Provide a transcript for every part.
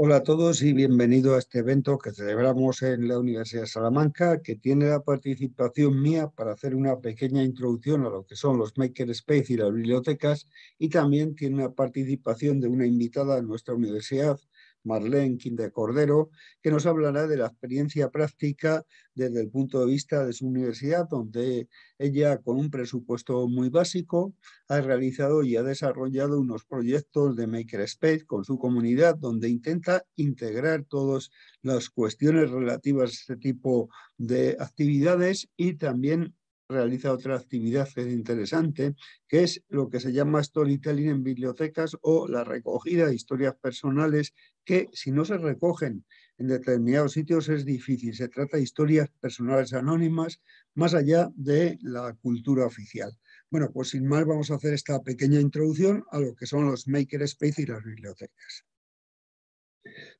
Hola a todos y bienvenido a este evento que celebramos en la Universidad de Salamanca, que tiene la participación mía para hacer una pequeña introducción a lo que son los Space y las bibliotecas, y también tiene la participación de una invitada a nuestra universidad, Marlene Quintero Cordero, que nos hablará de la experiencia práctica desde el punto de vista de su universidad, donde ella, con un presupuesto muy básico, ha realizado y ha desarrollado unos proyectos de Makerspace con su comunidad, donde intenta integrar todas las cuestiones relativas a este tipo de actividades y también realiza otra actividad interesante, que es lo que se llama storytelling en bibliotecas o la recogida de historias personales que si no se recogen en determinados sitios es difícil. Se trata de historias personales anónimas más allá de la cultura oficial. Bueno, pues sin más vamos a hacer esta pequeña introducción a lo que son los makerspace y las bibliotecas.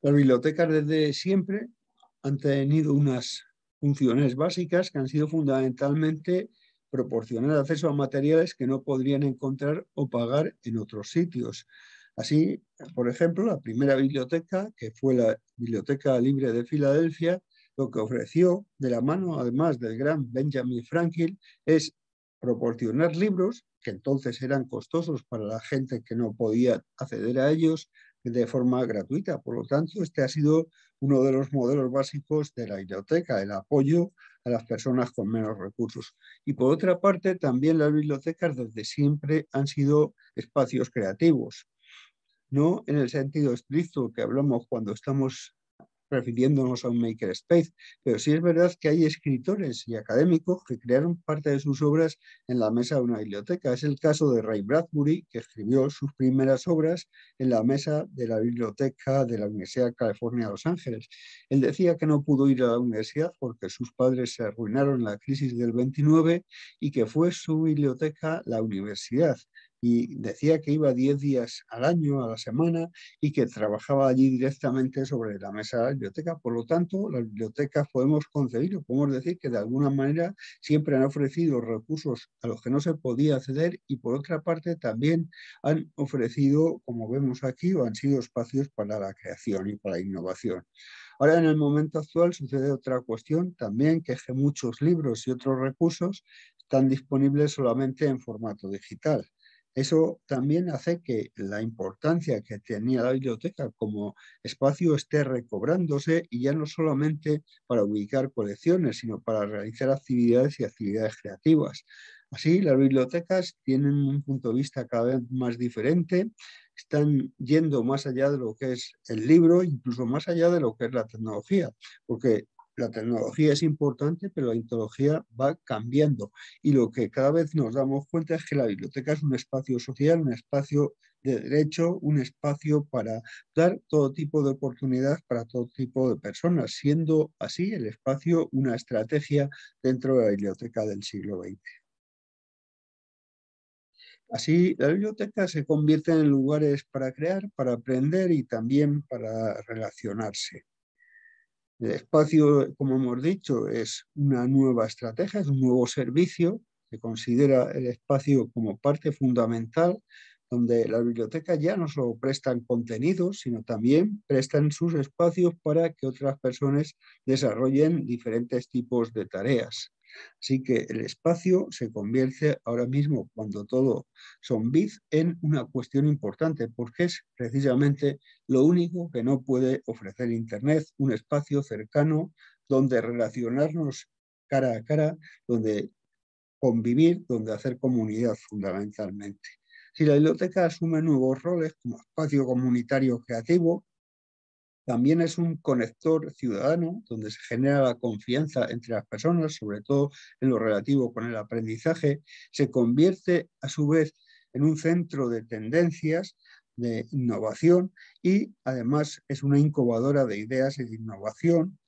Las bibliotecas desde siempre han tenido unas funciones básicas que han sido fundamentalmente proporcionar acceso a materiales que no podrían encontrar o pagar en otros sitios. Así, por ejemplo, la primera biblioteca, que fue la Biblioteca Libre de Filadelfia, lo que ofreció de la mano, además del gran Benjamin Franklin, es proporcionar libros, que entonces eran costosos para la gente que no podía acceder a ellos, de forma gratuita. Por lo tanto, este ha sido uno de los modelos básicos de la biblioteca, el apoyo a las personas con menos recursos. Y por otra parte, también las bibliotecas desde siempre han sido espacios creativos, no en el sentido estricto que hablamos cuando estamos refiriéndonos a un makerspace, pero sí es verdad que hay escritores y académicos que crearon parte de sus obras en la mesa de una biblioteca. Es el caso de Ray Bradbury, que escribió sus primeras obras en la mesa de la biblioteca de la Universidad de California de Los Ángeles. Él decía que no pudo ir a la universidad porque sus padres se arruinaron en la crisis del 29 y que fue su biblioteca la universidad y decía que iba 10 días al año, a la semana, y que trabajaba allí directamente sobre la mesa de la biblioteca. Por lo tanto, las bibliotecas podemos concebir o podemos decir que de alguna manera siempre han ofrecido recursos a los que no se podía acceder y por otra parte también han ofrecido, como vemos aquí, o han sido espacios para la creación y para la innovación. Ahora, en el momento actual, sucede otra cuestión también, que es que muchos libros y otros recursos están disponibles solamente en formato digital. Eso también hace que la importancia que tenía la biblioteca como espacio esté recobrándose y ya no solamente para ubicar colecciones, sino para realizar actividades y actividades creativas. Así, las bibliotecas tienen un punto de vista cada vez más diferente, están yendo más allá de lo que es el libro, incluso más allá de lo que es la tecnología, porque la tecnología es importante, pero la tecnología va cambiando y lo que cada vez nos damos cuenta es que la biblioteca es un espacio social, un espacio de derecho, un espacio para dar todo tipo de oportunidades para todo tipo de personas, siendo así el espacio una estrategia dentro de la biblioteca del siglo XX. Así, la biblioteca se convierte en lugares para crear, para aprender y también para relacionarse. El espacio, como hemos dicho, es una nueva estrategia, es un nuevo servicio que considera el espacio como parte fundamental donde la biblioteca ya no solo prestan contenidos, sino también prestan sus espacios para que otras personas desarrollen diferentes tipos de tareas. Así que el espacio se convierte ahora mismo, cuando todo son bits, en una cuestión importante, porque es precisamente lo único que no puede ofrecer Internet, un espacio cercano donde relacionarnos cara a cara, donde convivir, donde hacer comunidad fundamentalmente. Si la biblioteca asume nuevos roles como espacio comunitario creativo, también es un conector ciudadano donde se genera la confianza entre las personas, sobre todo en lo relativo con el aprendizaje. Se convierte a su vez en un centro de tendencias de innovación y además es una incubadora de ideas y de innovación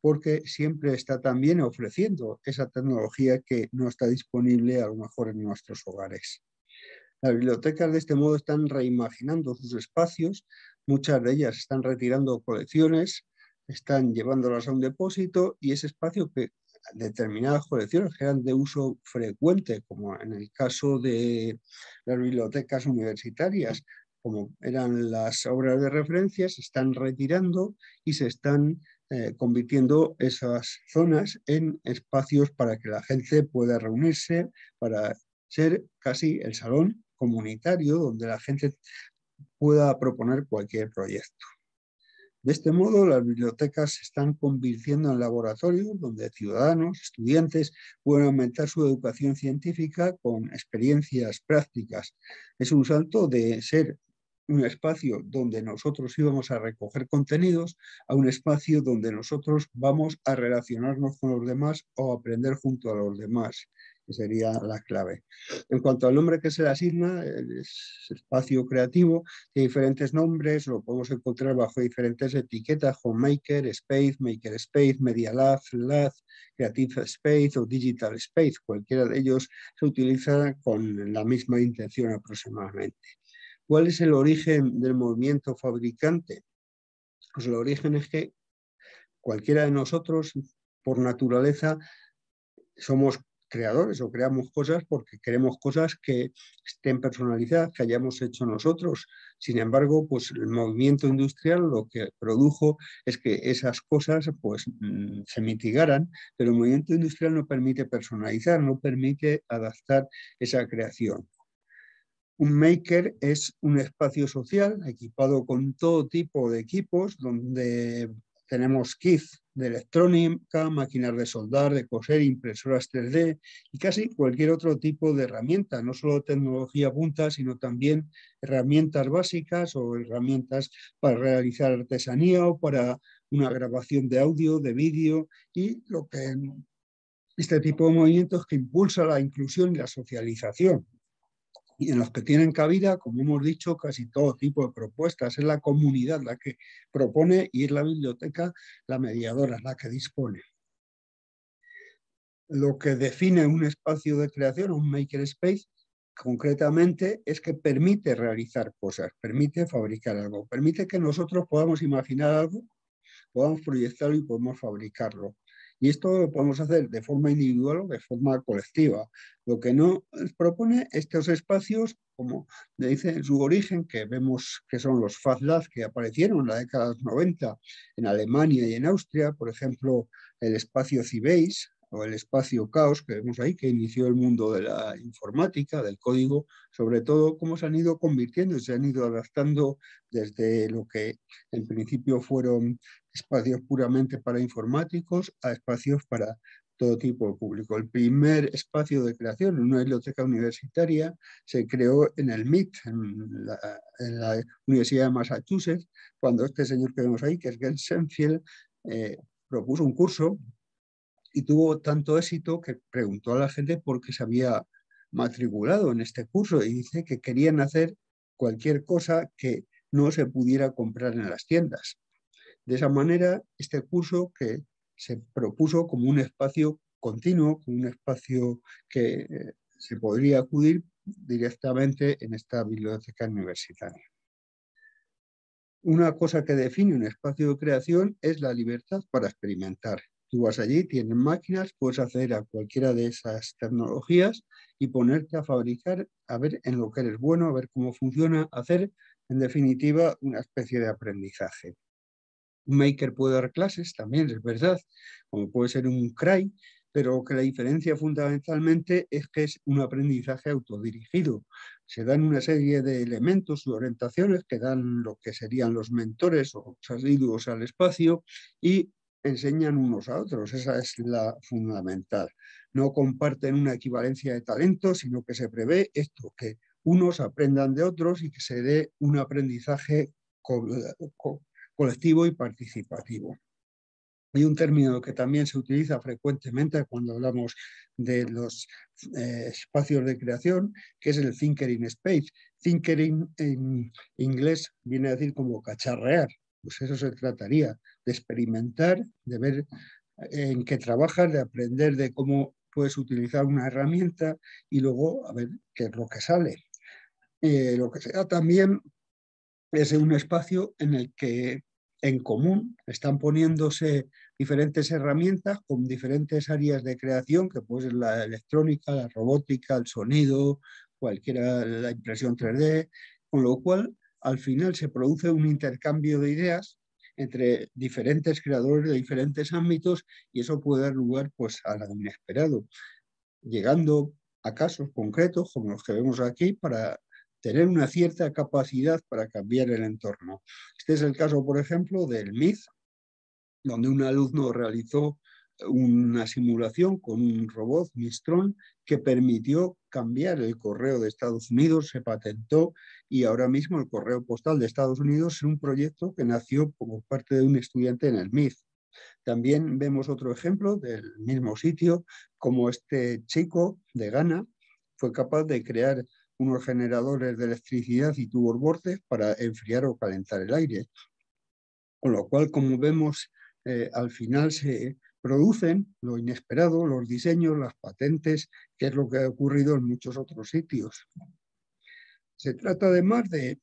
porque siempre está también ofreciendo esa tecnología que no está disponible a lo mejor en nuestros hogares. Las bibliotecas de este modo están reimaginando sus espacios Muchas de ellas están retirando colecciones, están llevándolas a un depósito y ese espacio que determinadas colecciones que eran de uso frecuente, como en el caso de las bibliotecas universitarias, como eran las obras de referencia, se están retirando y se están eh, convirtiendo esas zonas en espacios para que la gente pueda reunirse, para ser casi el salón comunitario, donde la gente pueda proponer cualquier proyecto. De este modo, las bibliotecas se están convirtiendo en laboratorios donde ciudadanos, estudiantes, pueden aumentar su educación científica con experiencias prácticas. Es un salto de ser un espacio donde nosotros íbamos a recoger contenidos a un espacio donde nosotros vamos a relacionarnos con los demás o aprender junto a los demás sería la clave. En cuanto al nombre que se le asigna, es espacio creativo, tiene diferentes nombres, lo podemos encontrar bajo diferentes etiquetas, Homemaker, Space, Maker Space, Media Lab, Lab, Creative Space o Digital Space. Cualquiera de ellos se utiliza con la misma intención aproximadamente. ¿Cuál es el origen del movimiento fabricante? Pues el origen es que cualquiera de nosotros, por naturaleza, somos creadores o creamos cosas porque queremos cosas que estén personalizadas, que hayamos hecho nosotros. Sin embargo, pues el movimiento industrial lo que produjo es que esas cosas pues mm, se mitigaran, pero el movimiento industrial no permite personalizar, no permite adaptar esa creación. Un maker es un espacio social equipado con todo tipo de equipos donde tenemos kits de electrónica, máquinas de soldar, de coser, impresoras 3D y casi cualquier otro tipo de herramienta, no solo tecnología punta, sino también herramientas básicas o herramientas para realizar artesanía o para una grabación de audio, de vídeo y lo que este tipo de movimientos que impulsa la inclusión y la socialización y en los que tienen cabida, como hemos dicho, casi todo tipo de propuestas. Es la comunidad la que propone y es la biblioteca la mediadora, la que dispone. Lo que define un espacio de creación, un makerspace, concretamente es que permite realizar cosas, permite fabricar algo, permite que nosotros podamos imaginar algo, podamos proyectarlo y podemos fabricarlo. Y esto lo podemos hacer de forma individual o de forma colectiva. Lo que no propone estos espacios, como dice en su origen, que vemos que son los fadlas, que aparecieron en la década de 90 en Alemania y en Austria, por ejemplo, el espacio Cibéis, o el espacio caos que vemos ahí, que inició el mundo de la informática, del código, sobre todo cómo se han ido convirtiendo y se han ido adaptando desde lo que en principio fueron espacios puramente para informáticos a espacios para todo tipo de público. El primer espacio de creación, una biblioteca universitaria, se creó en el MIT, en la, Universidad de Massachusetts, cuando este señor que vemos ahí, que es Glenn eh, propuso un curso y tuvo tanto éxito que preguntó a la gente por qué se había matriculado en este curso y dice que querían hacer cualquier cosa que no se pudiera comprar en las tiendas. De esa manera, este curso que se propuso como un espacio continuo, como un espacio que eh, se podría acudir directamente en esta biblioteca universitaria. Una cosa que define un espacio de creación es la libertad para experimentar. Tú vas allí, tienes máquinas, puedes acceder a cualquiera de esas tecnologías y ponerte a fabricar, a ver en lo que eres bueno, a ver cómo funciona, hacer, en definitiva, una especie de aprendizaje. Un maker puede dar clases también, es verdad, como puede ser un CRAI, pero que la diferencia fundamentalmente es que es un aprendizaje autodirigido. Se dan una serie de elementos y orientaciones que dan lo que serían los mentores o los al espacio y enseñan unos a otros, esa es la fundamental. No comparten una equivalencia de talento sino que se prevé esto, que unos aprendan de otros y que se dé un aprendizaje colectivo y participativo. Hay un término que también se utiliza frecuentemente cuando hablamos de los eh, espacios de creación, que es el thinkering space. Thinkering en inglés viene a decir como cacharrear, pues eso se trataría, de experimentar, de ver eh, en qué trabajas, de aprender de cómo puedes utilizar una herramienta y luego a ver qué es lo que sale. Eh, lo que sea también es un espacio en el que en común están poniéndose diferentes herramientas con diferentes áreas de creación, que puede ser la electrónica, la robótica, el sonido, cualquiera, la impresión 3D, con lo cual al final se produce un intercambio de ideas entre diferentes creadores de diferentes ámbitos y eso puede dar lugar pues, a lo inesperado, llegando a casos concretos como los que vemos aquí para tener una cierta capacidad para cambiar el entorno. Este es el caso, por ejemplo, del myth, donde un alumno realizó una simulación con un robot, Mistron, que permitió cambiar el correo de Estados Unidos, se patentó y ahora mismo el correo postal de Estados Unidos es un proyecto que nació como parte de un estudiante en el MIT. También vemos otro ejemplo del mismo sitio, como este chico de Ghana fue capaz de crear unos generadores de electricidad y tubos bordes para enfriar o calentar el aire. Con lo cual, como vemos, eh, al final se, producen lo inesperado, los diseños, las patentes, que es lo que ha ocurrido en muchos otros sitios. Se trata además de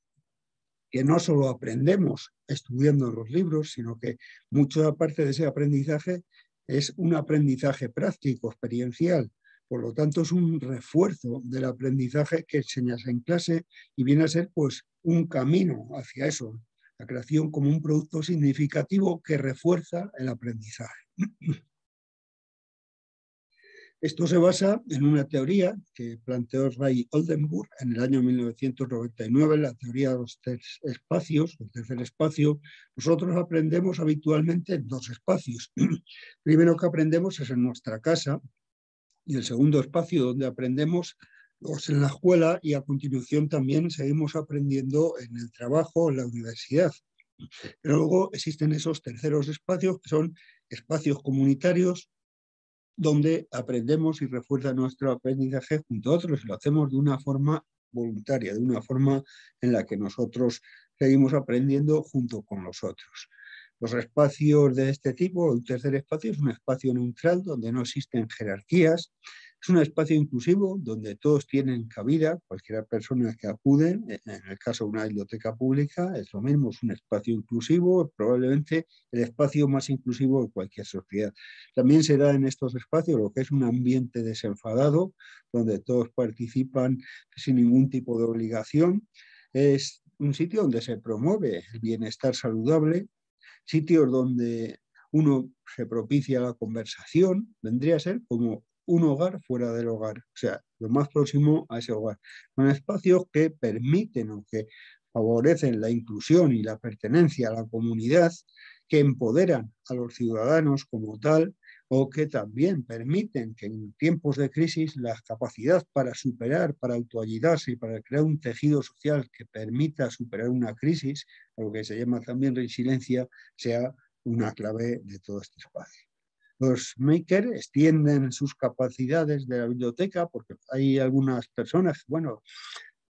que no solo aprendemos estudiando los libros, sino que mucha parte de ese aprendizaje es un aprendizaje práctico, experiencial. Por lo tanto, es un refuerzo del aprendizaje que enseñas en clase y viene a ser pues, un camino hacia eso, la creación como un producto significativo que refuerza el aprendizaje. Esto se basa en una teoría que planteó Ray Oldenburg en el año 1999, la teoría de los tres espacios, el tercer espacio. Nosotros aprendemos habitualmente en dos espacios. primero que aprendemos es en nuestra casa y el segundo espacio donde aprendemos pues, en la escuela y a continuación también seguimos aprendiendo en el trabajo, en la universidad. Pero luego existen esos terceros espacios que son espacios comunitarios donde aprendemos y refuerza nuestro aprendizaje junto a otros. y Lo hacemos de una forma voluntaria, de una forma en la que nosotros seguimos aprendiendo junto con los otros. Los espacios de este tipo, el tercer espacio, es un espacio neutral donde no existen jerarquías, es un espacio inclusivo donde todos tienen cabida, cualquier persona que acude, en el caso de una biblioteca pública, es lo mismo, es un espacio inclusivo, probablemente el espacio más inclusivo de cualquier sociedad. También se da en estos espacios lo que es un ambiente desenfadado, donde todos participan sin ningún tipo de obligación. Es un sitio donde se promueve el bienestar saludable, sitios donde uno se propicia la conversación, vendría a ser como un hogar fuera del hogar, o sea, lo más próximo a ese hogar. Son espacios que permiten o que favorecen la inclusión y la pertenencia a la comunidad, que empoderan a los ciudadanos como tal o que también permiten que en tiempos de crisis la capacidad para superar, para autoayudarse y para crear un tejido social que permita superar una crisis, lo que se llama también resiliencia, sea una clave de todo este espacio. Los makers extienden sus capacidades de la biblioteca porque hay algunas personas, bueno,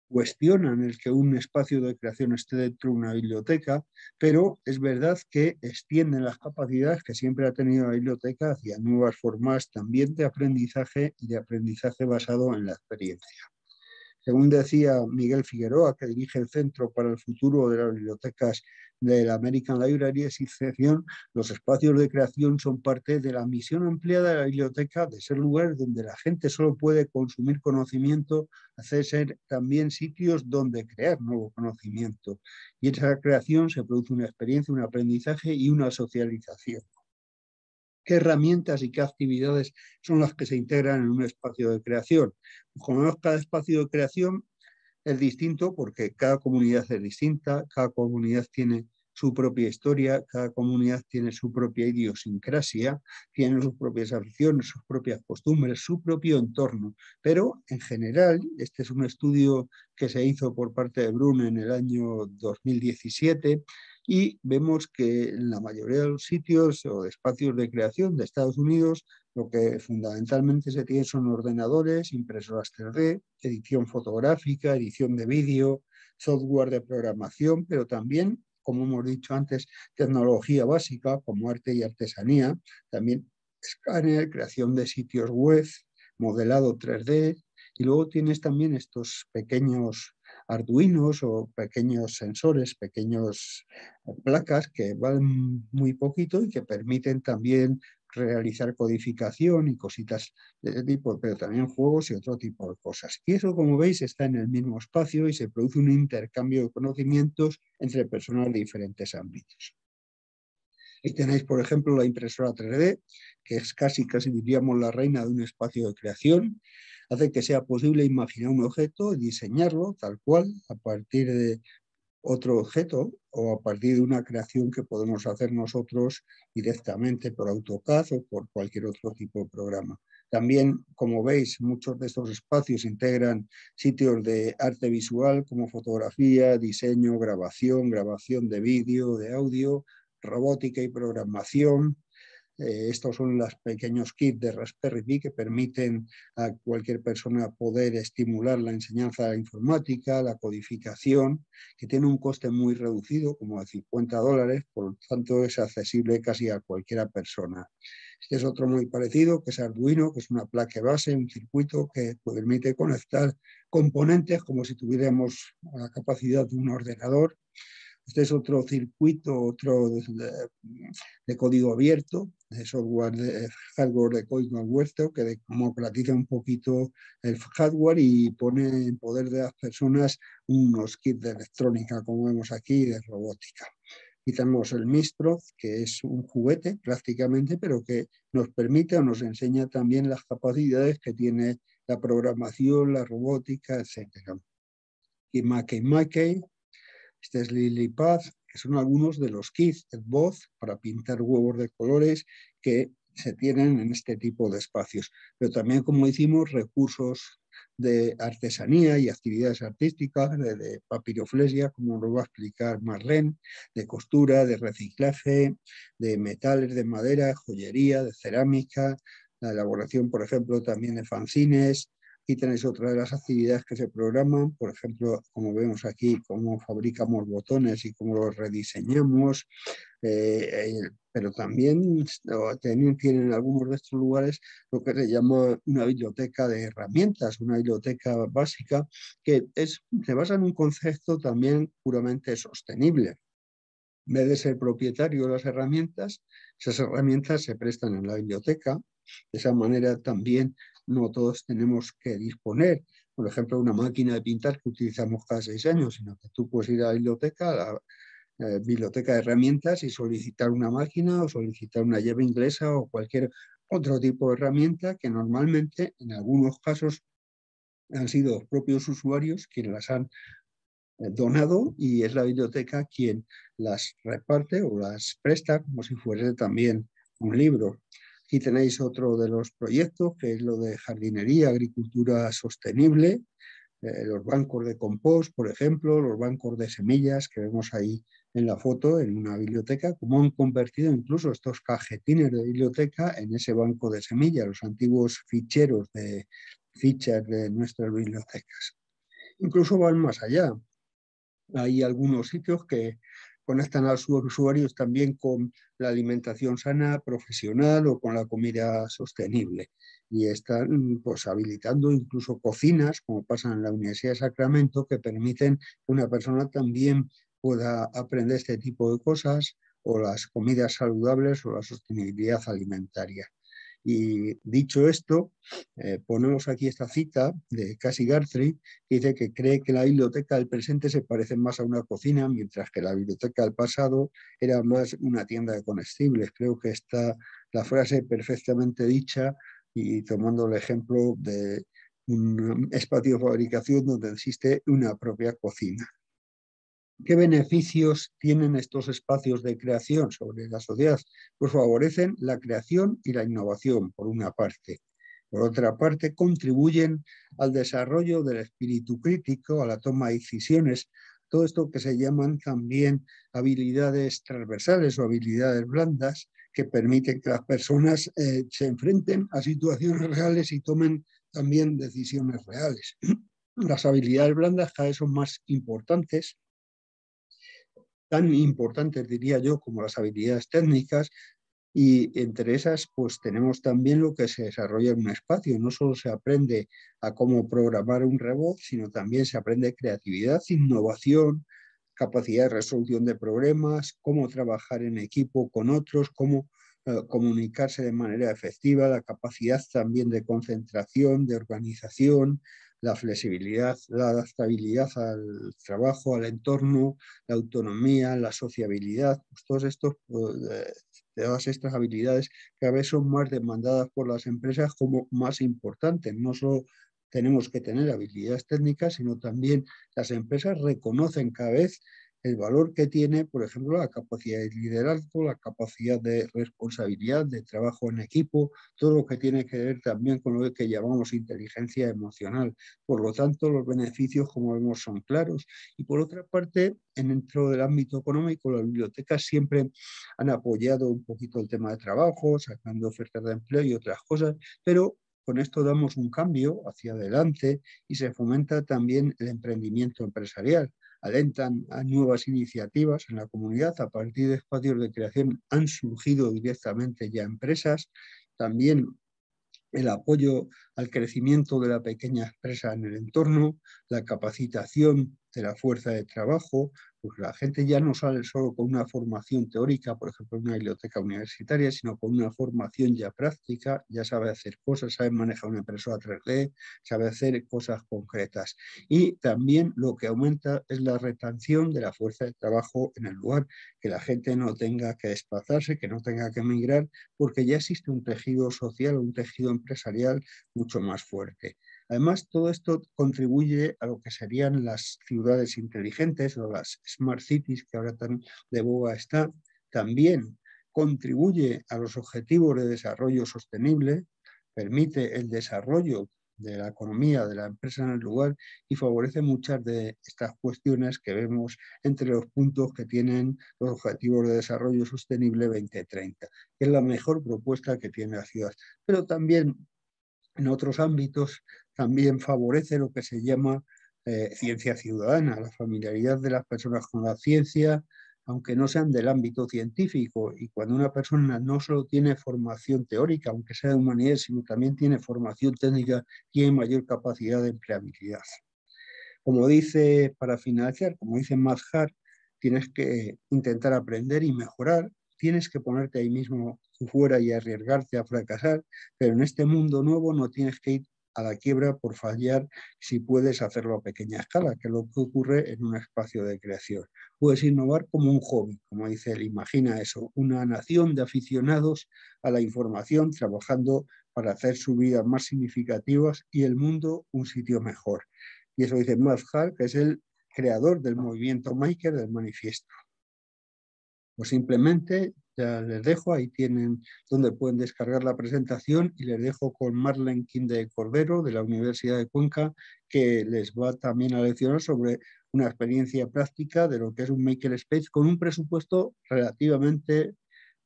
cuestionan el que un espacio de creación esté dentro de una biblioteca, pero es verdad que extienden las capacidades que siempre ha tenido la biblioteca hacia nuevas formas también de aprendizaje y de aprendizaje basado en la experiencia. Según decía Miguel Figueroa, que dirige el Centro para el Futuro de las Bibliotecas de la American Library Association, los espacios de creación son parte de la misión ampliada de la biblioteca de ser lugares donde la gente solo puede consumir conocimiento, hacer ser también sitios donde crear nuevo conocimiento. Y en esa creación se produce una experiencia, un aprendizaje y una socialización qué herramientas y qué actividades son las que se integran en un espacio de creación. Pues como cada espacio de creación es distinto porque cada comunidad es distinta, cada comunidad tiene su propia historia, cada comunidad tiene su propia idiosincrasia, tiene sus propias aficiones, sus propias costumbres, su propio entorno. Pero en general, este es un estudio que se hizo por parte de Brun en el año 2017, y vemos que en la mayoría de los sitios o espacios de creación de Estados Unidos lo que fundamentalmente se tiene son ordenadores, impresoras 3D, edición fotográfica, edición de vídeo, software de programación, pero también, como hemos dicho antes, tecnología básica como arte y artesanía, también escáner, creación de sitios web, modelado 3D, y luego tienes también estos pequeños arduinos o pequeños sensores, pequeñas eh, placas que valen muy poquito y que permiten también realizar codificación y cositas de ese tipo, pero también juegos y otro tipo de cosas. Y eso, como veis, está en el mismo espacio y se produce un intercambio de conocimientos entre personas de diferentes ámbitos. Y tenéis, por ejemplo, la impresora 3D, que es casi, casi diríamos, la reina de un espacio de creación hace que sea posible imaginar un objeto, y diseñarlo tal cual a partir de otro objeto o a partir de una creación que podemos hacer nosotros directamente por AutoCAD o por cualquier otro tipo de programa. También, como veis, muchos de estos espacios integran sitios de arte visual como fotografía, diseño, grabación, grabación de vídeo, de audio, robótica y programación, eh, estos son los pequeños kits de Raspberry Pi que permiten a cualquier persona poder estimular la enseñanza de la informática, la codificación, que tiene un coste muy reducido, como de 50 dólares, por lo tanto es accesible casi a cualquier persona. Este es otro muy parecido, que es Arduino, que es una placa base, un circuito que permite conectar componentes como si tuviéramos la capacidad de un ordenador. Este es otro circuito, otro de código abierto, de software de eh, hardware de código huerto que democratiza un poquito el hardware y pone en poder de las personas unos kits de electrónica, como vemos aquí, de robótica. Y tenemos el Mistro, que es un juguete prácticamente, pero que nos permite o nos enseña también las capacidades que tiene la programación, la robótica, etc. Y Makey Makey, este es Lily que son algunos de los kits de voz para pintar huevos de colores que se tienen en este tipo de espacios. Pero también, como hicimos, recursos de artesanía y actividades artísticas, de, papiroflesia, como lo va a explicar Marlene, de costura, de reciclaje, de metales, de madera, joyería, de cerámica, la elaboración, por ejemplo, también de fanzines, Aquí tenéis otra de las actividades que se programan, por ejemplo, como vemos aquí, cómo fabricamos botones y cómo los rediseñamos, eh, eh, pero también tienen, en algunos de estos lugares lo que se llama una biblioteca de herramientas, una biblioteca básica, que es, se basa en un concepto también puramente sostenible. En vez de ser propietario de las herramientas, esas herramientas se prestan en la biblioteca. De esa manera también no todos tenemos que disponer, por ejemplo, una máquina de pintar que utilizamos cada seis años, sino que tú puedes ir a la biblioteca, a la, eh, biblioteca de herramientas y solicitar una máquina o solicitar una llave inglesa o cualquier otro tipo de herramienta que normalmente en algunos casos han sido propios usuarios quienes las han eh, donado y es la biblioteca quien las reparte o las presta como si fuese también un libro. Aquí tenéis otro de los proyectos, que es lo de jardinería, agricultura sostenible, eh, los bancos de compost, por ejemplo, los bancos de semillas que vemos ahí en la foto, en una biblioteca, cómo han convertido incluso estos cajetines de biblioteca en ese banco de semillas, los antiguos ficheros de fichas de nuestras bibliotecas. Incluso van más allá. Hay algunos sitios que conectan a sus usuarios también con la alimentación sana profesional o con la comida sostenible. Y están mm, pues, habilitando incluso cocinas, como pasa en la Universidad de Sacramento, que permiten que una persona también pueda aprender este tipo de cosas o las comidas saludables o la sostenibilidad alimentaria. Y dicho esto, eh, ponemos aquí esta cita de Cassie Gartry, que dice que cree que la biblioteca del presente se parece más a una cocina, mientras que la biblioteca del pasado era más una tienda de comestibles. Creo que está la frase perfectamente dicha y tomando el ejemplo de un espacio de fabricación donde existe una propia cocina. ¿Qué beneficios tienen estos espacios de creación sobre la sociedad? Pues favorecen la creación y la innovación, por una parte. Por otra parte, contribuyen al desarrollo del espíritu crítico, a la toma de decisiones, todo esto que se llaman también habilidades transversales o habilidades blandas, que permiten que las personas eh, se enfrenten a situaciones reales y tomen también decisiones reales. Las habilidades blandas cada vez son más importantes tan importantes, diría yo, como las habilidades técnicas. Y entre esas, pues tenemos también lo que se desarrolla en un espacio. No solo se aprende a cómo programar un robot, sino también se aprende creatividad, innovación, capacidad de resolución de problemas, cómo trabajar en equipo con otros, cómo eh, comunicarse de manera efectiva, la capacidad también de concentración, de organización, la flexibilidad, la adaptabilidad al trabajo, al entorno, la autonomía, la sociabilidad, pues todos estos, eh, todas estas habilidades cada vez son más demandadas por las empresas como más importantes. No solo tenemos que tener habilidades técnicas, sino también las empresas reconocen cada vez el valor que tiene, por ejemplo, la capacidad de liderazgo, la capacidad de responsabilidad, de trabajo en equipo, todo lo que tiene que ver también con lo que llamamos inteligencia emocional. Por lo tanto, los beneficios, como vemos, son claros. Y por otra parte, dentro del ámbito económico, las bibliotecas siempre han apoyado un poquito el tema de trabajo, sacando ofertas de empleo y otras cosas, pero con esto damos un cambio hacia adelante y se fomenta también el emprendimiento empresarial. Alentan a nuevas iniciativas en la comunidad. A partir de espacios de creación han surgido directamente ya empresas. También el apoyo al crecimiento de la pequeña empresa en el entorno, la capacitación de la fuerza de trabajo, pues la gente ya no sale solo con una formación teórica, por ejemplo, en una biblioteca universitaria, sino con una formación ya práctica, ya sabe hacer cosas, sabe manejar una impresora 3D, sabe hacer cosas concretas. Y también lo que aumenta es la retención de la fuerza de trabajo en el lugar, que la gente no tenga que desplazarse, que no tenga que emigrar, porque ya existe un tejido social, un tejido empresarial mucho más fuerte. Además, todo esto contribuye a lo que serían las ciudades inteligentes o las smart cities, que ahora tan de boga está. También contribuye a los objetivos de desarrollo sostenible, permite el desarrollo de la economía, de la empresa en el lugar y favorece muchas de estas cuestiones que vemos entre los puntos que tienen los Objetivos de Desarrollo Sostenible 2030, que es la mejor propuesta que tiene la ciudad. Pero también en otros ámbitos también favorece lo que se llama eh, ciencia ciudadana, la familiaridad de las personas con la ciencia, aunque no sean del ámbito científico. Y cuando una persona no solo tiene formación teórica, aunque sea de humanidades, sino también tiene formación técnica, tiene mayor capacidad de empleabilidad. Como dice, para financiar, como dice Mazhar, tienes que intentar aprender y mejorar, tienes que ponerte ahí mismo fuera y arriesgarte a fracasar, pero en este mundo nuevo no tienes que ir la quiebra por fallar si puedes hacerlo a pequeña escala, que es lo que ocurre en un espacio de creación. Puedes innovar como un hobby, como dice él, imagina eso, una nación de aficionados a la información trabajando para hacer su vida más significativas y el mundo un sitio mejor. Y eso dice que es el creador del movimiento Maker del manifiesto. O simplemente les dejo, ahí tienen donde pueden descargar la presentación y les dejo con Marlene Quinde Cordero de la Universidad de Cuenca, que les va también a leccionar sobre una experiencia práctica de lo que es un maker space con un presupuesto relativamente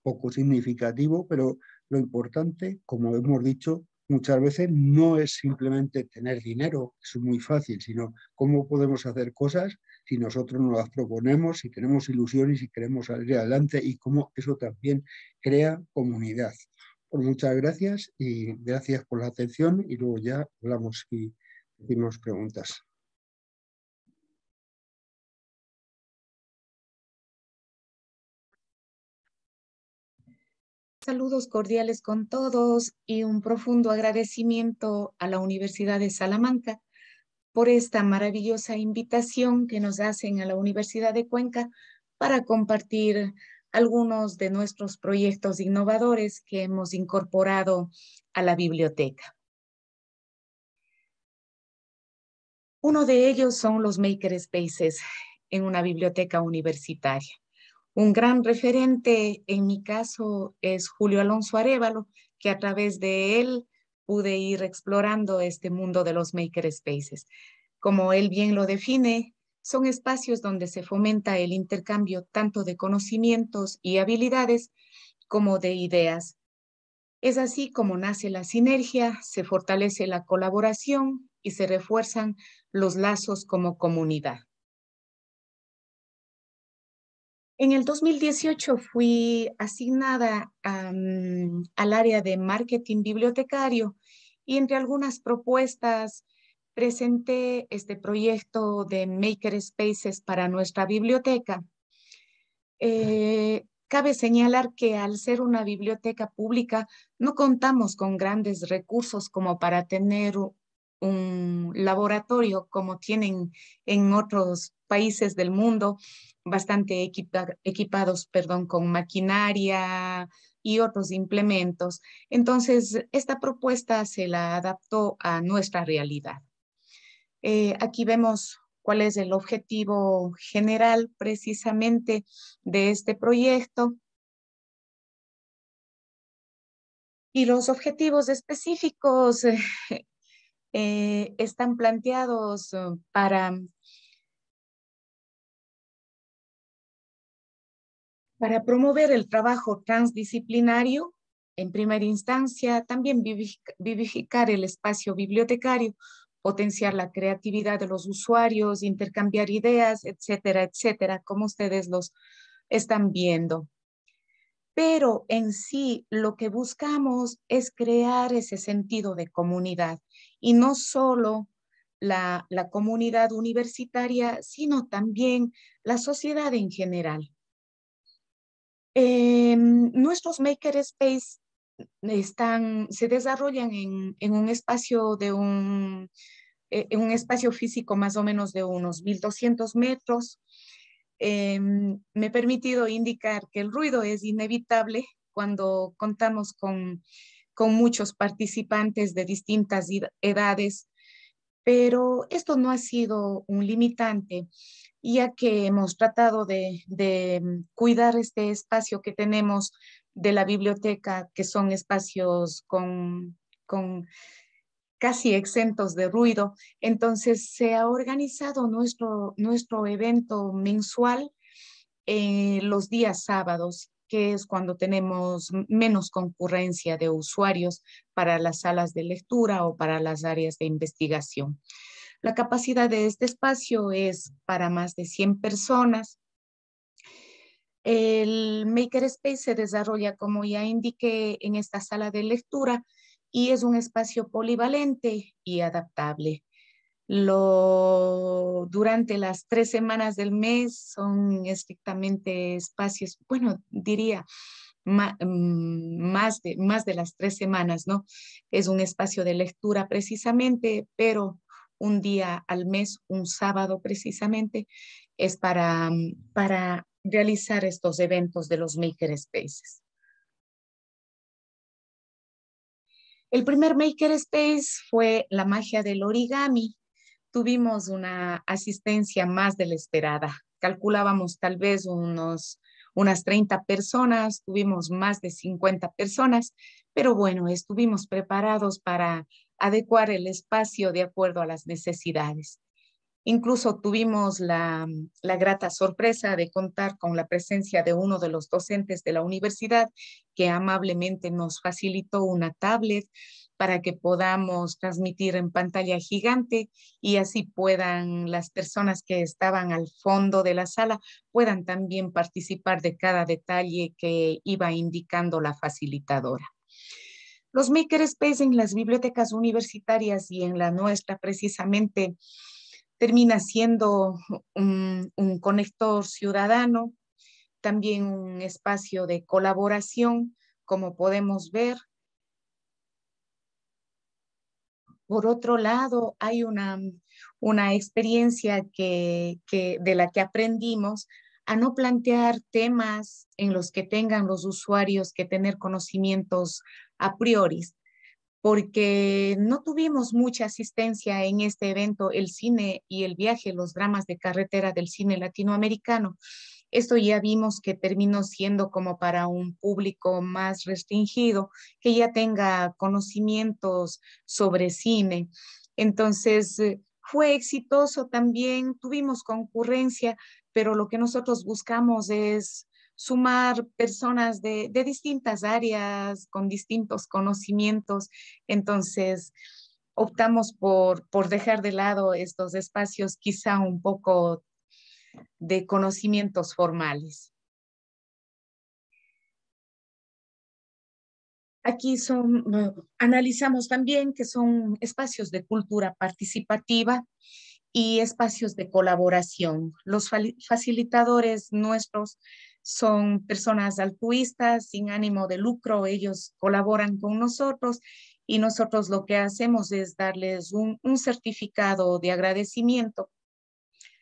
poco significativo, pero lo importante, como hemos dicho muchas veces, no es simplemente tener dinero, eso es muy fácil, sino cómo podemos hacer cosas si nosotros nos las proponemos, si tenemos ilusiones y queremos salir adelante y cómo eso también crea comunidad. Pues muchas gracias y gracias por la atención y luego ya hablamos y hacemos preguntas. Saludos cordiales con todos y un profundo agradecimiento a la Universidad de Salamanca por esta maravillosa invitación que nos hacen a la Universidad de Cuenca para compartir algunos de nuestros proyectos innovadores que hemos incorporado a la biblioteca. Uno de ellos son los maker spaces en una biblioteca universitaria. Un gran referente en mi caso es Julio Alonso Arevalo, que a través de él pude ir explorando este mundo de los maker spaces. Como él bien lo define, son espacios donde se fomenta el intercambio tanto de conocimientos y habilidades como de ideas. Es así como nace la sinergia, se fortalece la colaboración y se refuerzan los lazos como comunidad. En el 2018 fui asignada al área de marketing bibliotecario y entre algunas propuestas presenté este proyecto de Maker Spaces para nuestra biblioteca. Eh, cabe señalar que al ser una biblioteca pública no contamos con grandes recursos como para tener un laboratorio como tienen en otros países del mundo, bastante equipados perdón, con maquinaria y otros implementos. Entonces, esta propuesta se la adaptó a nuestra realidad. Eh, aquí vemos cuál es el objetivo general precisamente de este proyecto. Y los objetivos específicos eh, están planteados eh, para para promover el trabajo transdisciplinario en primera instancia, también vivificar el espacio bibliotecario, potenciar la creatividad de los usuarios, intercambiar ideas, etcétera, etcétera, como ustedes los están viendo. Pero en sí lo que buscamos es crear ese sentido de comunidad y no solo la, la comunidad universitaria, sino también la sociedad en general. Eh, nuestros makerspace están, se desarrollan en, en un espacio de un, eh, un espacio físico más o menos de unos 1200 metros. Em, me he permitido indicar que el ruido es inevitable cuando contamos con, con muchos participantes de distintas edades, pero esto no ha sido un limitante ya que hemos tratado de, mm, cuidar este espacio que tenemos de la biblioteca, que son espacios con, casi exentos de ruido. Entonces se ha organizado nuestro, evento mensual eh, los días sábados, que es cuando tenemos menos concurrencia de usuarios para las salas de lectura o para las áreas de investigación. La capacidad de este espacio es para más de 100 personas. El maker space se desarrolla, como ya indiqué, en esta sala de lectura y es un espacio polivalente y adaptable. Lo, durante las tres semanas del mes son estrictamente espacios, bueno, diría mm, más, de, más de las tres semanas, ¿no? Es un espacio de lectura precisamente, pero un día al mes, un sábado precisamente, es para, mm, para realizar estos eventos de los Maker Spaces. El primer Maker Space fue la magia del origami. Tuvimos una asistencia más de la esperada. Calculábamos tal vez unos, unas 30 personas, tuvimos más de 50 personas, pero bueno, estuvimos preparados para adecuar el espacio de acuerdo a las necesidades. Incluso tuvimos la, grata sorpresa de contar con la presencia de uno de los docentes de la universidad que amablemente nos facilitó una tablet para que podamos transmitir en pantalla gigante y así puedan las personas que estaban al fondo de la sala puedan también participar de cada detalle que iba indicando la facilitadora. Los makerspace en las bibliotecas universitarias y en la nuestra precisamente termina siendo un, conector ciudadano, también un espacio de colaboración, como podemos ver. Por otro lado, hay una, experiencia que, de la que aprendimos a no plantear temas en los que tengan los usuarios que tener conocimientos a priori, porque no tuvimos mucha asistencia en este evento, el cine y el viaje, los dramas de carretera del cine latinoamericano. Esto ya vimos que terminó siendo como para un público más restringido, que ya tenga conocimientos sobre cine. Entonces, eh, fue exitoso también, tuvimos concurrencia, pero lo que nosotros buscamos es sumar personas de, distintas áreas, con distintos conocimientos. Entonces, optamos por, dejar de lado estos espacios quizá un poco de conocimientos formales. Aquí analizamos también que son espacios de cultura participativa y espacios de colaboración. Los facilitadores nuestros son personas altruistas, sin ánimo de lucro, ellos colaboran con nosotros y nosotros lo que hacemos es darles un, certificado de agradecimiento.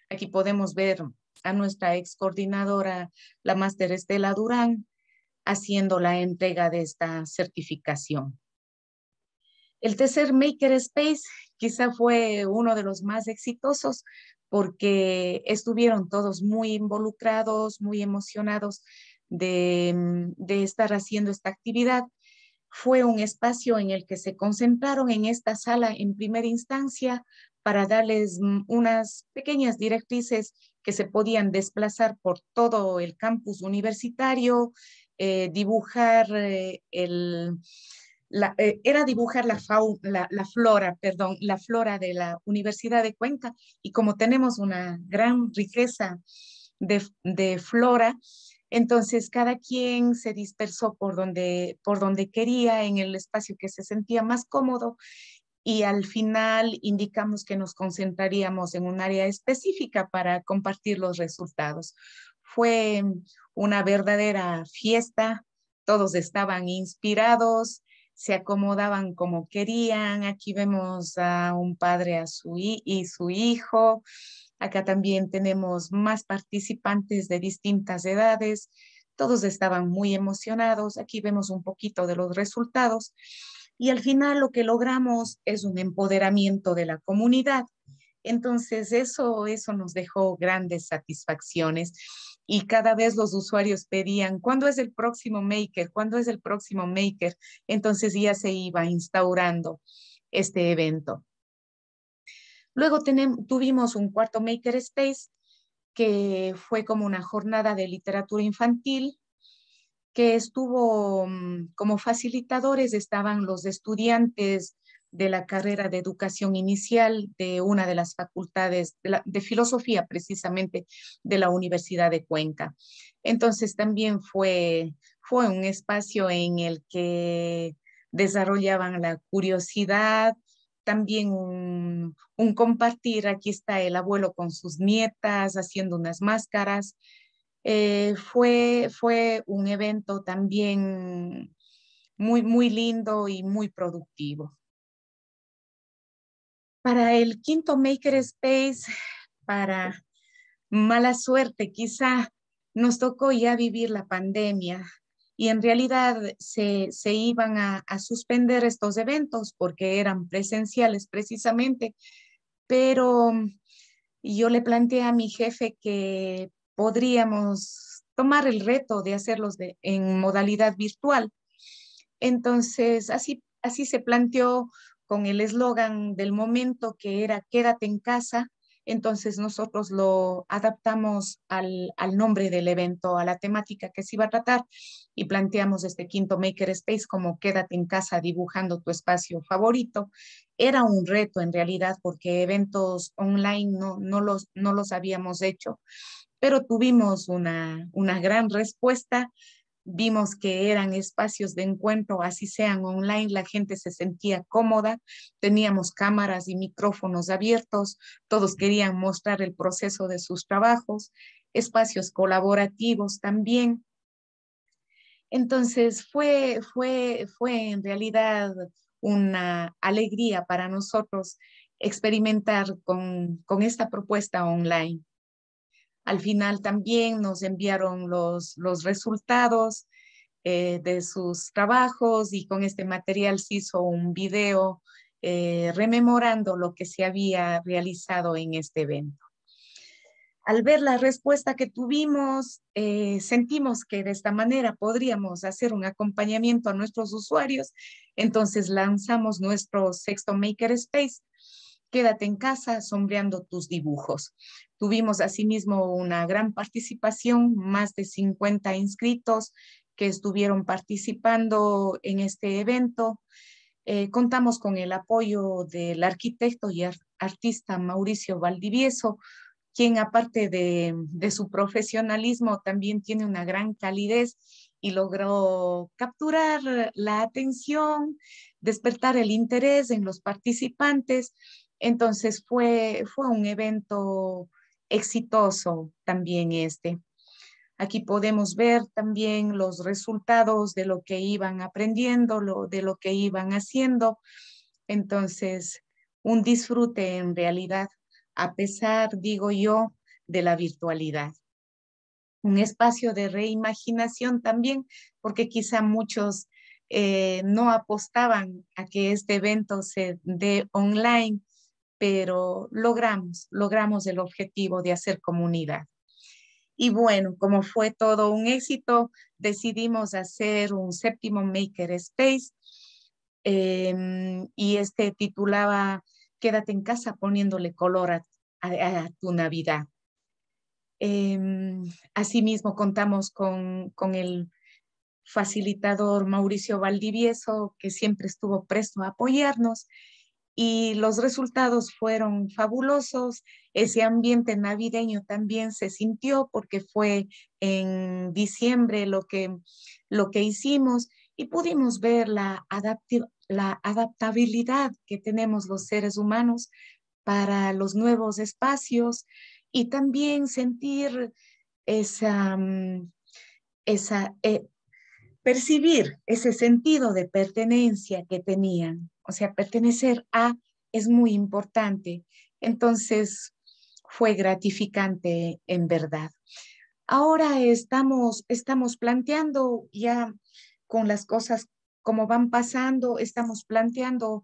Aquí podemos ver a nuestra ex coordinadora, la máster Estela Durán, haciendo la entrega de esta certificación. El tercer Maker Space quizá fue uno de los más exitosos porque estuvieron todos muy involucrados, muy emocionados de, mm, de estar haciendo esta actividad. Fue un espacio en el que se concentraron en esta sala en primera instancia para darles mm, unas pequeñas directrices que se podían desplazar por todo el campus universitario, eh, dibujar eh, el, eh, era dibujar la, la, flora, perdón, la flora de la Universidad de Cuenca y como tenemos una gran riqueza de, de flora, entonces cada quien se dispersó por donde, por donde quería, en el espacio que se sentía más cómodo y al final indicamos que nos concentraríamos en un área específica para compartir los resultados. Fue una verdadera fiesta, todos estaban inspirados, se acomodaban como querían. Aquí vemos a un padre a su y su hijo. Acá también tenemos más participantes de distintas edades. Todos estaban muy emocionados. Aquí vemos un poquito de los resultados. Y al final lo que logramos es un empoderamiento de la comunidad. Entonces, eso, eso nos dejó grandes satisfacciones y cada vez los usuarios pedían, ¿cuándo es el próximo maker? ¿Cuándo es el próximo maker? Entonces ya se iba instaurando este evento. Luego tuvimos un cuarto maker space que fue como una jornada de literatura infantil que estuvo mm, como facilitadores, estaban los estudiantes de la carrera de educación inicial de una de las facultades de, filosofía precisamente de la Universidad de Cuenca. Entonces también fue, un espacio en el que desarrollaban la curiosidad, también un, compartir, aquí está el abuelo con sus nietas haciendo unas máscaras. Eh, fue, un evento también muy, muy lindo y muy productivo. Para el quinto maker space, para mala suerte, quizá nos tocó ya vivir la pandemia y en realidad se, iban a, suspender estos eventos porque eran presenciales precisamente, pero mm, yo le planteé a mi jefe que podríamos tomar el reto de hacerlos en modalidad virtual. Entonces, así, así se planteó con el eslogan del momento que era quédate en casa, entonces nosotros lo adaptamos al, nombre del evento, a la temática que se iba a tratar y planteamos este quinto Maker Space como quédate en casa dibujando tu espacio favorito. Era un reto en realidad porque eventos online no, no, los, habíamos hecho, pero tuvimos una, una gran respuesta vimos que eran espacios de encuentro, así sean online, la gente se sentía cómoda, teníamos cámaras y micrófonos abiertos, todos querían mostrar el proceso de sus trabajos, espacios colaborativos también. Entonces fue, fue, fue en realidad una alegría para nosotros experimentar con, con esta propuesta online. Al final también nos enviaron los, los resultados eh, de sus trabajos y con este material se hizo un video eh, rememorando lo que se había realizado en este evento. Al ver la respuesta que tuvimos, eh, sentimos que de esta manera podríamos hacer un acompañamiento a nuestros usuarios. Entonces lanzamos nuestro sexto Maker Space, Quédate en casa sombreando tus dibujos. Tuvimos asimismo una gran participación, más de 50 inscritos que estuvieron participando en este evento. Eh, contamos con el apoyo del arquitecto y artista Mauricio Valdivieso, quien aparte de, de, su profesionalismo también tiene una gran calidez y logró capturar la atención, despertar el interés en los participantes entonces fue, un evento exitoso también este. Aquí podemos ver también los resultados de lo que iban aprendiendo, lo, de lo que iban haciendo. Entonces, un disfrute en realidad, a pesar, digo yo, de la virtualidad. Un espacio de reimaginación también, porque quizá muchos eh, no apostaban a que este evento se dé online pero logramos, logramos el objetivo de hacer comunidad. Y bueno, como fue todo un éxito, decidimos hacer un séptimo Maker Space em, y este titulaba Quédate en casa poniéndole color a, tu Navidad. Em, asimismo, contamos con, con el facilitador Mauricio Valdivieso, que siempre estuvo presto a apoyarnos y los resultados fueron fabulosos. Ese ambiente navideño también se sintió porque fue en diciembre lo que, hicimos y pudimos ver la, adaptabilidad que tenemos los seres humanos para los nuevos espacios y también sentir esa, mm, eh, percibir ese sentido de pertenencia que tenían o sea, pertenecer a es muy importante. Entonces, fue gratificante en verdad. Ahora estamos, estamos planteando ya con las cosas como van pasando, estamos planteando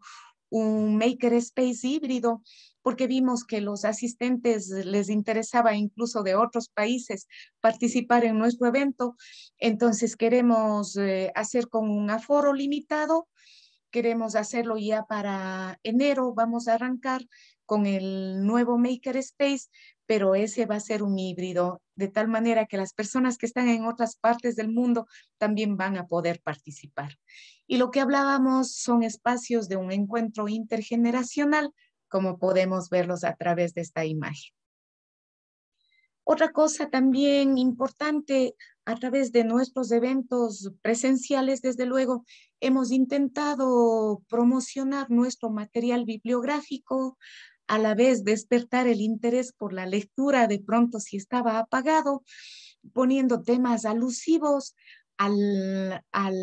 un maker space híbrido porque vimos que los asistentes les interesaba incluso de otros países participar en nuestro evento. Entonces queremos eh, hacer con un aforo limitado queremos hacerlo ya para enero, vamos a arrancar con el nuevo Maker Space, pero ese va a ser un híbrido, de tal manera que las personas que están en otras partes del mundo también van a poder participar. Y lo que hablábamos son espacios de un encuentro intergeneracional, como podemos verlos a través de esta imagen. Otra cosa también importante, a través de nuestros eventos presenciales, desde luego, hemos intentado promocionar nuestro material bibliográfico, a la vez despertar el interés por la lectura, de pronto si estaba apagado, poniendo temas alusivos al, al,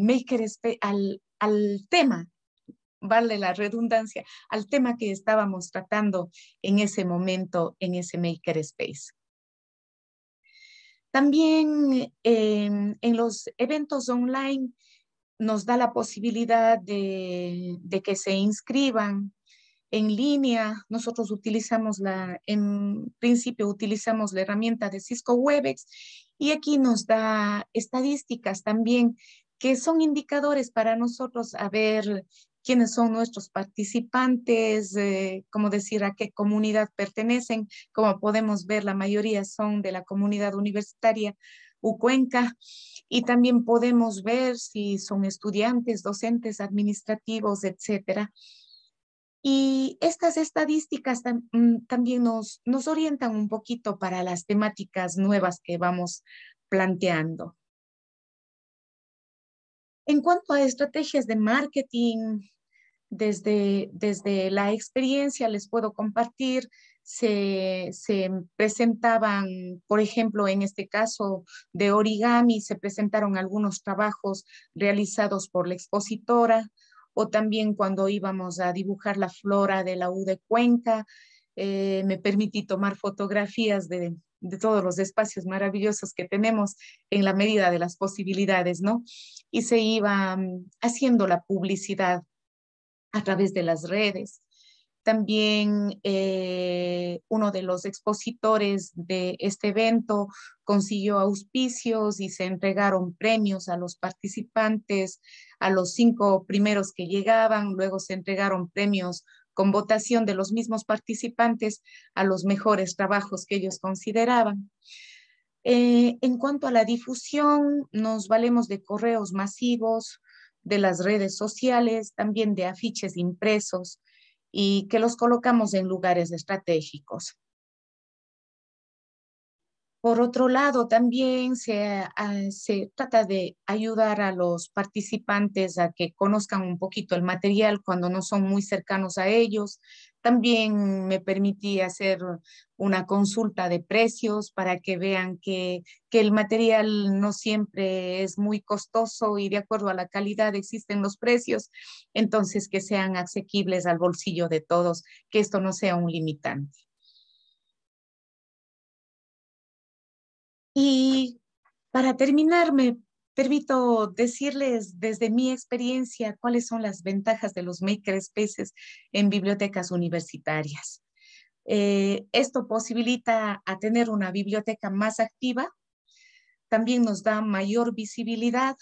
maker, al tema vale la redundancia, al tema que estábamos tratando en ese momento en ese makerspace. También em, en los eventos online nos da la posibilidad de, de que se inscriban en línea. Nosotros utilizamos la, en principio utilizamos la herramienta de Cisco Webex y aquí nos da estadísticas también que son indicadores para nosotros a ver quiénes son nuestros participantes, eh, cómo decir, a qué comunidad pertenecen. Como podemos ver, la mayoría son de la comunidad universitaria UCuenca y también podemos ver si son estudiantes, docentes, administrativos, etc. Y estas estadísticas mm, también nos, nos orientan un poquito para las temáticas nuevas que vamos planteando. En cuanto a estrategias de marketing, desde, desde la experiencia les puedo compartir, se, presentaban, por ejemplo, en este caso de origami, se presentaron algunos trabajos realizados por la expositora o también cuando íbamos a dibujar la flora de la U de Cuenca, eh, me permití tomar fotografías de, de todos los espacios maravillosos que tenemos en la medida de las posibilidades, ¿no? Y se iba mm, haciendo la publicidad a través de las redes. También eh, uno de los expositores de este evento consiguió auspicios y se entregaron premios a los participantes, a los cinco primeros que llegaban, luego se entregaron premios con votación de los mismos participantes a los mejores trabajos que ellos consideraban. Eh, en cuanto a la difusión, nos valemos de correos masivos, de las redes sociales, también de afiches impresos y que los colocamos en lugares estratégicos. Por otro lado, también ah, se, trata de ayudar a los participantes a que conozcan un poquito el material cuando no son muy cercanos a ellos. También me permití hacer una consulta de precios para que vean que, que el material no siempre es muy costoso y de acuerdo a la calidad existen los precios, entonces que sean asequibles al bolsillo de todos, que esto no sea un limitante. Y para terminar, me permito decirles desde mi experiencia cuáles son las ventajas de los makerspaces en bibliotecas universitarias. Eh, esto posibilita a tener una biblioteca más activa, también nos da mayor visibilidad,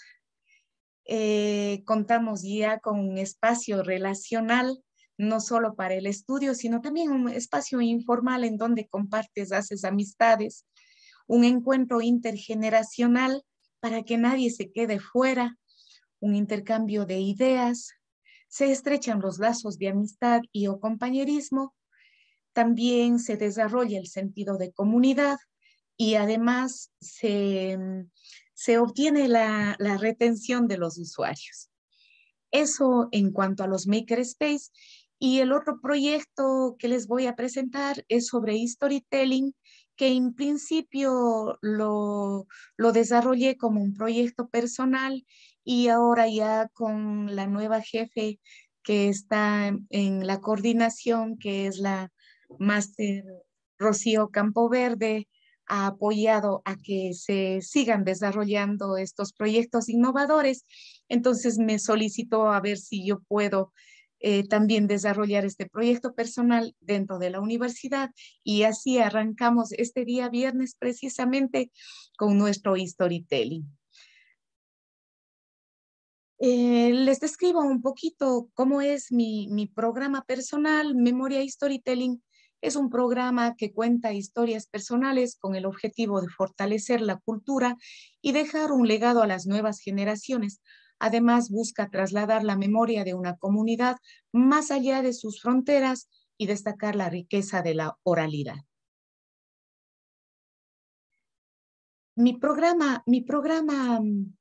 eh, contamos ya con un espacio relacional, no solo para el estudio, sino también un espacio informal en donde compartes, haces amistades, un encuentro intergeneracional para que nadie se quede fuera, un intercambio de ideas, se estrechan los lazos de amistad y o compañerismo, también se desarrolla el sentido de comunidad y además se, obtiene la, la retención de los usuarios. Eso en cuanto a los makerspace. Y el otro proyecto que les voy a presentar es sobre storytelling que en principio lo, desarrollé como un proyecto personal y ahora ya con la nueva jefe que está en la coordinación, que es la máster Rocío Campoverde, ha apoyado a que se sigan desarrollando estos proyectos innovadores. Entonces me solicitó a ver si yo puedo eh, también desarrollar este proyecto personal dentro de la universidad y así arrancamos este día viernes precisamente con nuestro storytelling. Eh, les describo un poquito cómo es mi, programa personal, Memoria Storytelling. Es un programa que cuenta historias personales con el objetivo de fortalecer la cultura y dejar un legado a las nuevas generaciones, Además, busca trasladar la memoria de una comunidad más allá de sus fronteras y destacar la riqueza de la oralidad. Mi programa, mm,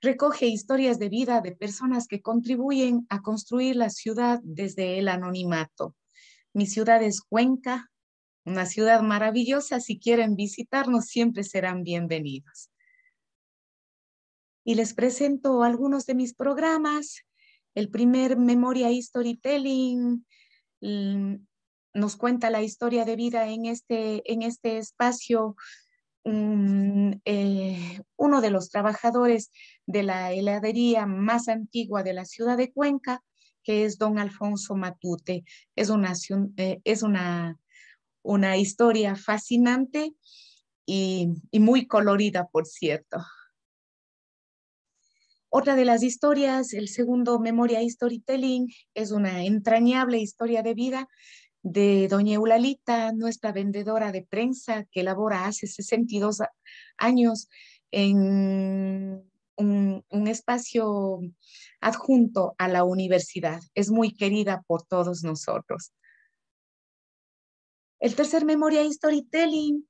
recoge historias de vida de personas que contribuyen a construir la ciudad desde el anonimato. Mi ciudad es Cuenca, una ciudad maravillosa. Si quieren visitarnos, siempre serán bienvenidos y les presento algunos de mis programas. El primer, Memoria y e Storytelling, nos cuenta la historia de vida en este, este espacio. Mm, eh, uno de los trabajadores de la heladería más antigua de la ciudad de Cuenca, que es don Alfonso Matute. Es una, eh, es una, historia fascinante y muy colorida, por cierto. Otra de las historias, el segundo Memoria Storytelling, es una entrañable historia de vida de doña Eulalita, nuestra vendedora de prensa que labora hace 62 años en un, espacio adjunto a la universidad. Es muy querida por todos nosotros. El tercer Memoria Storytelling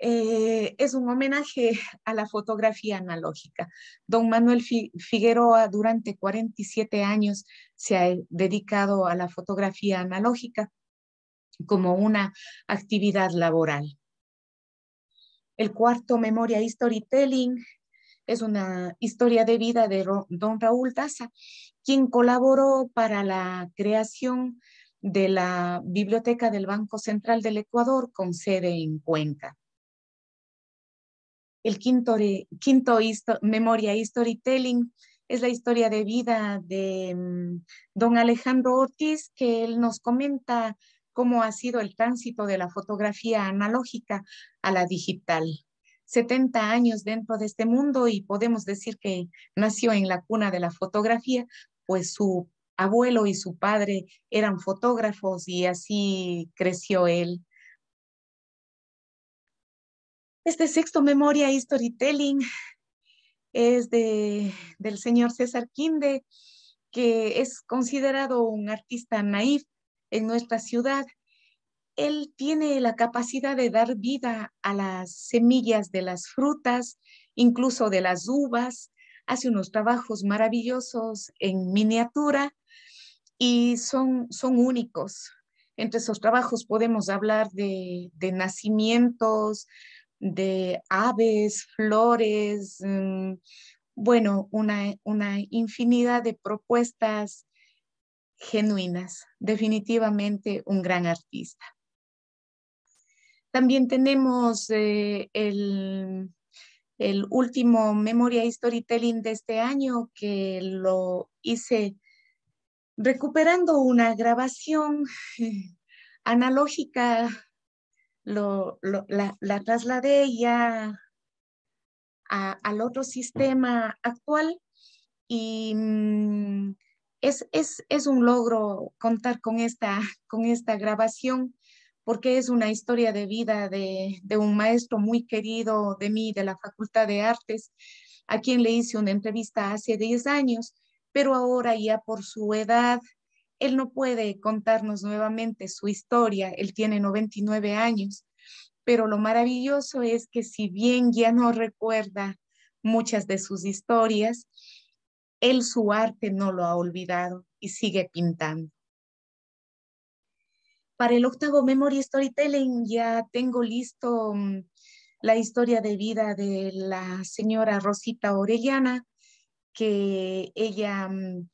eh, es un homenaje a la fotografía analógica. Don Manuel Figueroa durante 47 años se ha dedicado a la fotografía analógica como una actividad laboral. El cuarto, Memoria Storytelling, es una historia de vida de don Raúl Daza, quien colaboró para la creación de la Biblioteca del Banco Central del Ecuador con sede en Cuenca. El quinto, quinto memoria, storytelling, es la historia de vida de mm, don Alejandro Ortiz, que él nos comenta cómo ha sido el tránsito de la fotografía analógica a la digital. 70 años dentro de este mundo y podemos decir que nació en la cuna de la fotografía, pues su abuelo y su padre eran fotógrafos y así creció él. Este sexto Memoria Storytelling es del señor César Quinde, que es considerado un artista naif en nuestra ciudad. Él tiene la capacidad de dar vida a las semillas de las frutas, incluso de las uvas. Hace unos trabajos maravillosos en miniatura y son, son únicos. Entre esos trabajos podemos hablar de, de nacimientos, de aves, flores, mm, bueno, una, infinidad de propuestas genuinas. Definitivamente un gran artista. También tenemos eh, el, último Memoria Storytelling de este año que lo hice recuperando una grabación analógica la, trasladé ya al otro sistema actual y mm, es, un logro contar con esta, con esta grabación porque es una historia de vida de, de un maestro muy querido de mí, de la Facultad de Artes, a quien le hice una entrevista hace 10 años, pero ahora ya por su edad él no puede contarnos nuevamente su historia, él tiene 99 años, pero lo maravilloso es que si bien ya no recuerda muchas de sus historias, él su arte no lo ha olvidado y sigue pintando. Para el octavo Memory Storytelling ya tengo listo mm, la historia de vida de la señora Rosita Orellana, que ella mm,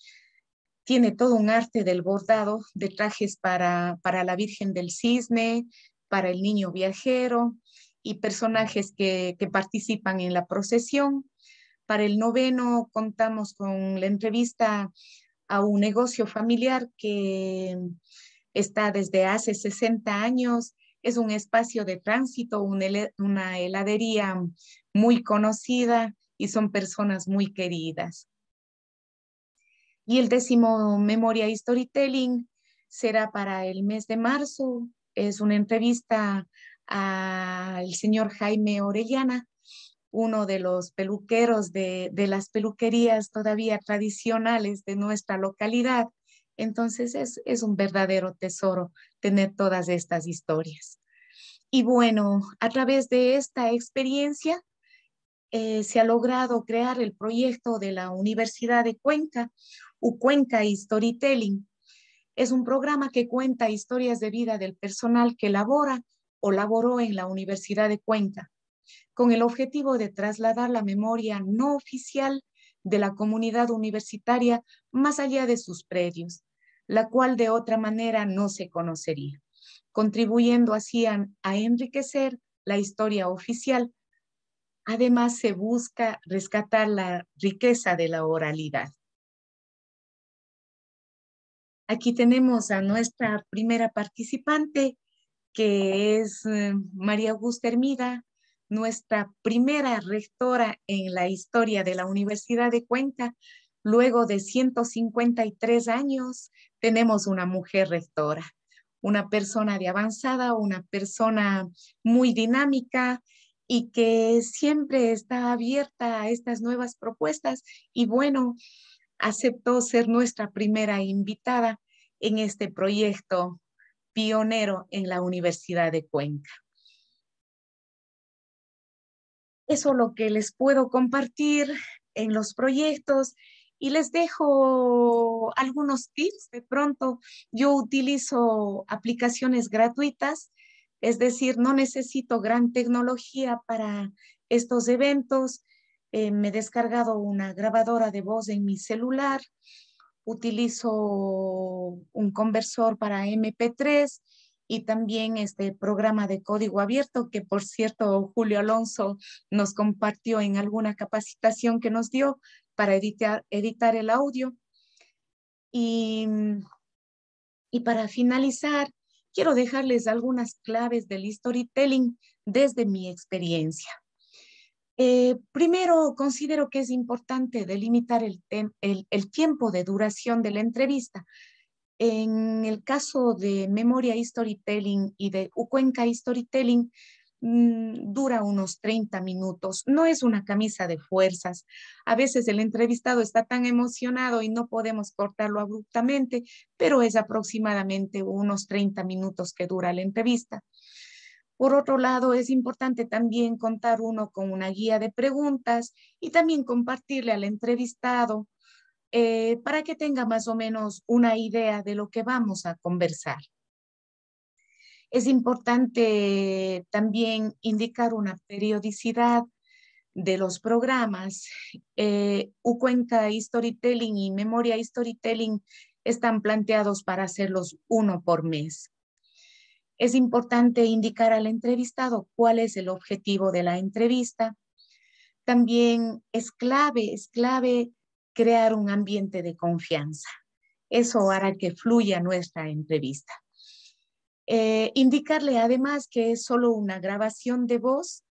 tiene todo un arte del bordado de trajes para, la Virgen del Cisne, para el Niño Viajero y personajes que, que participan en la procesión. Para el noveno contamos con la entrevista a un negocio familiar que está desde hace 60 años. Es un espacio de tránsito, una heladería muy conocida y son personas muy queridas. Y el décimo Memoria Storytelling será para el mes de marzo. Es una entrevista al señor Jaime Orellana, uno de los peluqueros de, las peluquerías todavía tradicionales de nuestra localidad. Entonces es, un verdadero tesoro tener todas estas historias. Y bueno, a través de esta experiencia eh, se ha logrado crear el proyecto de la Universidad de Cuenca, Ucuenca Storytelling. Es un programa que cuenta historias de vida del personal que labora o laboró en la Universidad de Cuenca, con el objetivo de trasladar la memoria no oficial de la comunidad universitaria más allá de sus predios, la cual de otra manera no se conocería, contribuyendo así a enriquecer la historia oficial. Además, se busca rescatar la riqueza de la oralidad. Aquí tenemos a nuestra primera participante, que es eh, María Augusta Hermida, nuestra primera rectora en la historia de la Universidad de Cuenca. Luego de 153 años, tenemos una mujer rectora, una persona de avanzada, una persona muy dinámica y que siempre está abierta a estas nuevas propuestas. Y bueno, aceptó ser nuestra primera invitada en este proyecto pionero en la Universidad de Cuenca. Eso es lo que les puedo compartir en los proyectos y les dejo algunos tips. De pronto yo utilizo aplicaciones gratuitas, es decir, no necesito gran tecnología para estos eventos eh, me he descargado una grabadora de voz en mi celular, utilizo un conversor para MP3 y también este programa de código abierto que por cierto Julio Alonso nos compartió en alguna capacitación que nos dio para editar, el audio. y para finalizar, quiero dejarles algunas claves del storytelling desde mi experiencia. Eh, primero, considero que es importante delimitar el, tiempo de duración de la entrevista. En el caso de Memoria Storytelling y de Cuenca Storytelling, mm, dura unos 30 minutos. No es una camisa de fuerzas. A veces el entrevistado está tan emocionado y no podemos cortarlo abruptamente, pero es aproximadamente unos 30 minutos que dura la entrevista. Por otro lado, es importante también contar uno con una guía de preguntas y también compartirle al entrevistado eh, para que tenga más o menos una idea de lo que vamos a conversar. Es importante también indicar una periodicidad de los programas. Eh, Ucuenca Storytelling y Memoria Storytelling están planteados para hacerlos uno por mes. Es importante indicar al entrevistado cuál es el objetivo de la entrevista. También es clave, es clave crear un ambiente de confianza. Eso hará que fluya nuestra entrevista. Eh, indicarle además que es solo una grabación de voz,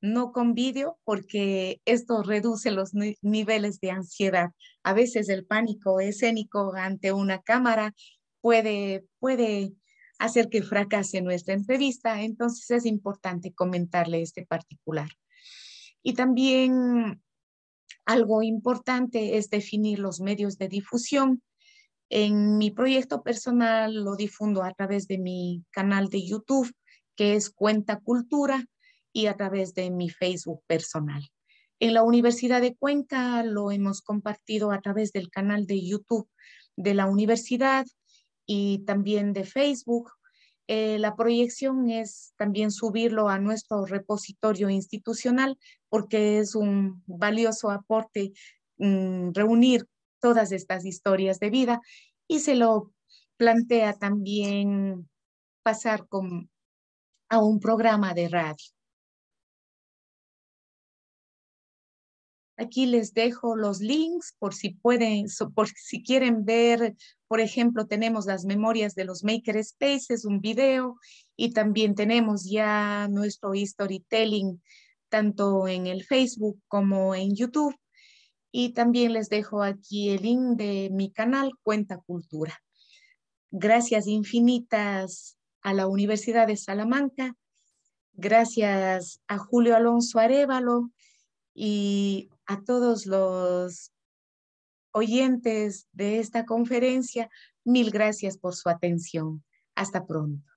no con vídeo, porque esto reduce los niveles de ansiedad. A veces el pánico escénico ante una cámara puede, puede hacer que fracase nuestra entrevista. Entonces es importante comentarle este particular. Y también algo importante es definir los medios de difusión. En mi proyecto personal lo difundo a través de mi canal de YouTube, que es Cuenta Cultura, y a través de mi Facebook personal. En la Universidad de Cuenca lo hemos compartido a través del canal de YouTube de la universidad y también de Facebook. Eh, la proyección es también subirlo a nuestro repositorio institucional porque es un valioso aporte mm, reunir todas estas historias de vida y se lo plantea también pasar con, a un programa de radio. Aquí les dejo los links por si pueden, por si quieren ver, por ejemplo, tenemos las memorias de los Maker Spaces, un video, y también tenemos ya nuestro storytelling tanto en el Facebook como en YouTube. Y también les dejo aquí el link de mi canal Cuenta Cultura. Gracias infinitas a la Universidad de Salamanca. Gracias a Julio Alonso Arevalo y a todos los oyentes de esta conferencia. Mil gracias por su atención. Hasta pronto.